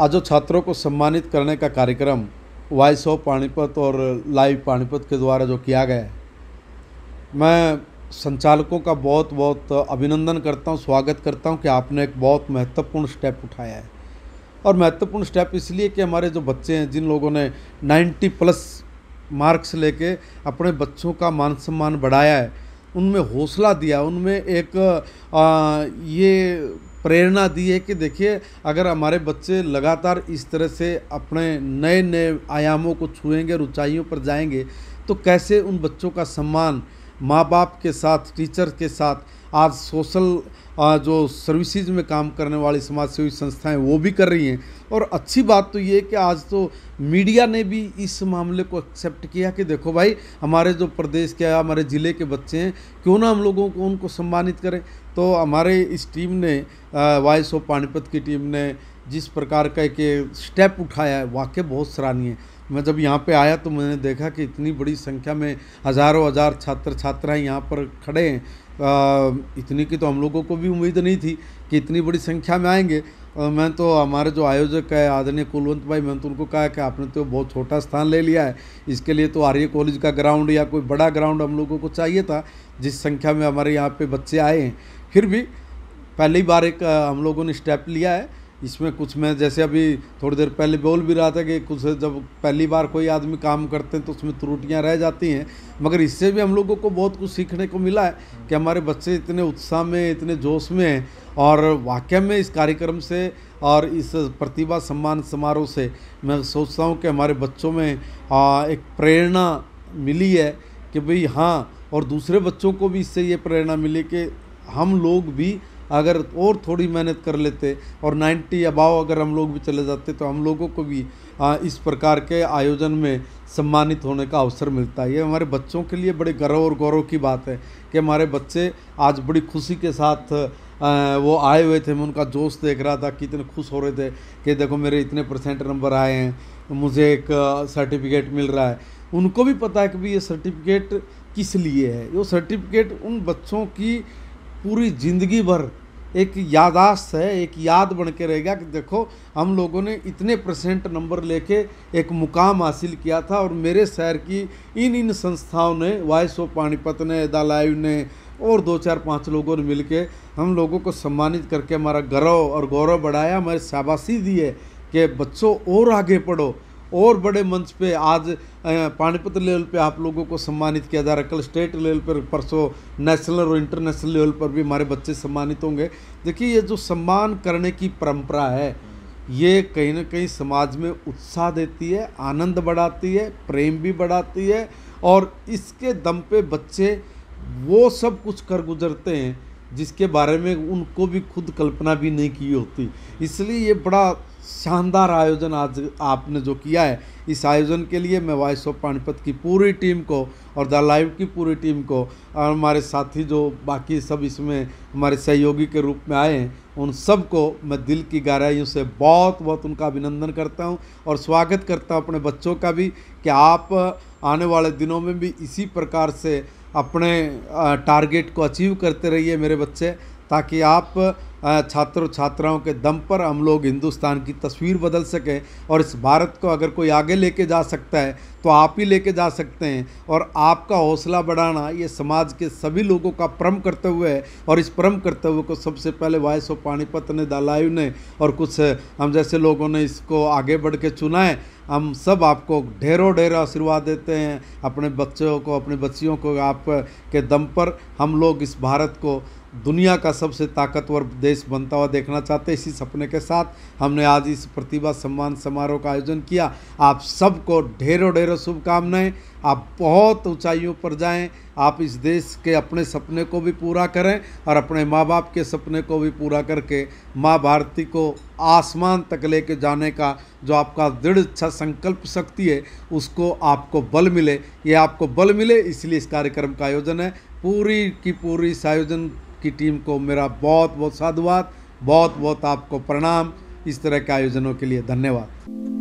आज छात्रों को सम्मानित करने का कार्यक्रम वॉइस ऑफ पानीपत और लाइव पानीपत के द्वारा जो किया गया है मैं संचालकों का बहुत बहुत अभिनंदन करता हूँ स्वागत करता हूँ कि आपने एक बहुत महत्वपूर्ण स्टेप उठाया है और महत्वपूर्ण स्टेप इसलिए कि हमारे जो बच्चे हैं जिन लोगों ने 90 प्लस मार्क्स लेके अपने बच्चों का मान सम्मान बढ़ाया है उनमें हौसला दिया उनमें एक आ, ये प्रेरणा दी है कि देखिए अगर हमारे बच्चे लगातार इस तरह से अपने नए नए आयामों को छुएंगे और ऊँचाइयों पर जाएंगे तो कैसे उन बच्चों का सम्मान माँ बाप के साथ टीचर के साथ आज सोशल जो सर्विसेज में काम करने वाली समाज सेवी संस्थाएं वो भी कर रही हैं और अच्छी बात तो ये कि आज तो मीडिया ने भी इस मामले को एक्सेप्ट किया कि देखो भाई हमारे जो प्रदेश के हमारे ज़िले के बच्चे हैं क्यों ना हम लोगों को उनको सम्मानित करें तो हमारे इस टीम ने वॉइस ऑफ पानीपत की टीम ने जिस प्रकार का एक स्टेप उठाया है वाकई बहुत सराहनीय है मैं जब यहाँ पे आया तो मैंने देखा कि इतनी बड़ी संख्या में हज़ारों हज़ार छात्र छात्राएं यहाँ पर खड़े हैं इतनी की तो हम लोगों को भी उम्मीद नहीं थी कि इतनी बड़ी संख्या में आएंगे और मैं तो हमारे जो आयोजक है आदरणीय कुलवंत भाई मैंने तो उनको कहा कि आपने तो बहुत छोटा स्थान ले लिया है इसके लिए तो आर्य कॉलेज का ग्राउंड या कोई बड़ा ग्राउंड हम लोगों को चाहिए था जिस संख्या में हमारे यहाँ पे बच्चे आए हैं फिर भी पहली बार एक हम लोगों ने स्टेप लिया है इसमें कुछ मैं जैसे अभी थोड़ी देर पहले बोल भी रहा था कि कुछ जब पहली बार कोई आदमी काम करते हैं तो उसमें त्रुटियाँ रह जाती हैं मगर इससे भी हम लोगों को बहुत कुछ सीखने को मिला है कि हमारे बच्चे इतने उत्साह में इतने जोश में हैं और वाक्य में इस कार्यक्रम से और इस प्रतिभा सम्मान समारोह से मैं सोचता हूँ कि हमारे बच्चों में एक प्रेरणा मिली है कि भाई हाँ और दूसरे बच्चों को भी इससे ये प्रेरणा मिली कि हम लोग भी अगर और थोड़ी मेहनत कर लेते और 90 अबाव अगर हम लोग भी चले जाते तो हम लोगों को भी इस प्रकार के आयोजन में सम्मानित होने का अवसर मिलता है ये हमारे बच्चों के लिए बड़े गर्व और गौरव की बात है कि हमारे बच्चे आज बड़ी खुशी के साथ वो आए हुए थे मैं उनका जोश देख रहा था कितने खुश हो रहे थे कि देखो मेरे इतने परसेंट नंबर आए हैं मुझे एक सर्टिफिकेट मिल रहा है उनको भी पता है कि भाई ये सर्टिफिकेट किस लिए है वो सर्टिफिकेट उन बच्चों की पूरी ज़िंदगी भर एक यादाश्त है एक याद बन के रहेगा कि देखो हम लोगों ने इतने परसेंट नंबर लेके एक मुकाम हासिल किया था और मेरे शहर की इन इन संस्थाओं ने वॉइस ऑफ पानीपत ने द लाइव ने और दो चार पांच लोगों ने मिल हम लोगों को सम्मानित करके हमारा गौरव और गौरव बढ़ाया हमारे शाबाशी दी है कि बच्चों और आगे पढ़ो और बड़े मंच पे आज पानीपत लेवल पे आप लोगों को सम्मानित किया जा रहा है कल स्टेट लेवल पर परसों नेशनल और इंटरनेशनल लेवल पर भी हमारे बच्चे सम्मानित होंगे देखिए ये जो सम्मान करने की परंपरा है ये कहीं ना कहीं समाज में उत्साह देती है आनंद बढ़ाती है प्रेम भी बढ़ाती है और इसके दम पे बच्चे वो सब कुछ कर गुजरते हैं जिसके बारे में उनको भी खुद कल्पना भी नहीं की होती इसलिए ये बड़ा शानदार आयोजन आज आपने जो किया है इस आयोजन के लिए मैं वॉइस ऑफ पानीपत की पूरी टीम को और द लाइव की पूरी टीम को और हमारे साथी जो बाकी सब इसमें हमारे सहयोगी के रूप में आए हैं उन सबको मैं दिल की गहराइयों से बहुत बहुत उनका अभिनंदन करता हूं और स्वागत करता हूं अपने बच्चों का भी कि आप आने वाले दिनों में भी इसी प्रकार से अपने टारगेट को अचीव करते रहिए मेरे बच्चे ताकि आप छात्र छात्राओं के दम पर हम लोग हिंदुस्तान की तस्वीर बदल सकें और इस भारत को अगर कोई आगे लेके जा सकता है तो आप ही लेके जा सकते हैं और आपका हौसला बढ़ाना ये समाज के सभी लोगों का परम कर्तव्य है और इस परम कर्तव्य को सबसे पहले वायस ऑफ पानीपत ने दलायु ने और कुछ हम जैसे लोगों ने इसको आगे बढ़ के चुना है हम सब आपको ढेरों ढेरों आशीर्वाद देते हैं अपने बच्चों को अपनी बच्चियों को आप के दम पर हम लोग इस भारत को दुनिया का सबसे ताकतवर देश बनता हुआ देखना चाहते इसी सपने के साथ हमने आज इस प्रतिभा सम्मान समारोह का आयोजन किया आप सबको ढेरों ढेरों शुभकामनाएं आप बहुत ऊंचाइयों पर जाएं आप इस देश के अपने सपने को भी पूरा करें और अपने माँ बाप के सपने को भी पूरा करके माँ भारती को आसमान तक लेके जाने का जो आपका दृढ़ इच्छा संकल्प शक्ति है उसको आपको बल मिले ये आपको बल मिले इसलिए इस कार्यक्रम का आयोजन है पूरी की पूरी इस आयोजन की टीम को मेरा बहुत बहुत साधुवाद बहुत बहुत आपको प्रणाम इस तरह के आयोजनों के लिए धन्यवाद